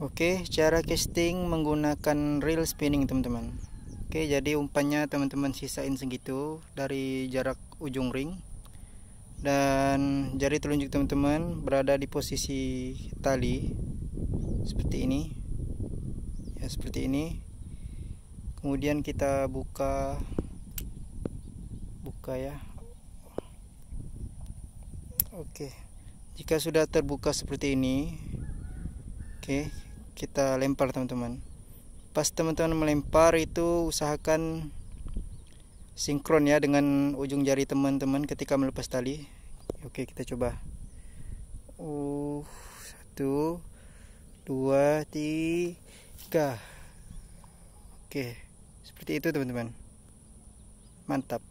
Oke, cara casting menggunakan reel spinning, teman-teman. Oke, jadi umpannya teman-teman sisain segitu dari jarak ujung ring. Dan jari telunjuk teman-teman berada di posisi tali seperti ini. Ya, seperti ini. Kemudian kita buka buka ya. Oke. Jika sudah terbuka seperti ini, oke, kita lempar teman-teman pas teman-teman melempar itu usahakan sinkron ya dengan ujung jari teman-teman ketika melepas tali oke kita coba uh satu dua tiga oke seperti itu teman-teman mantap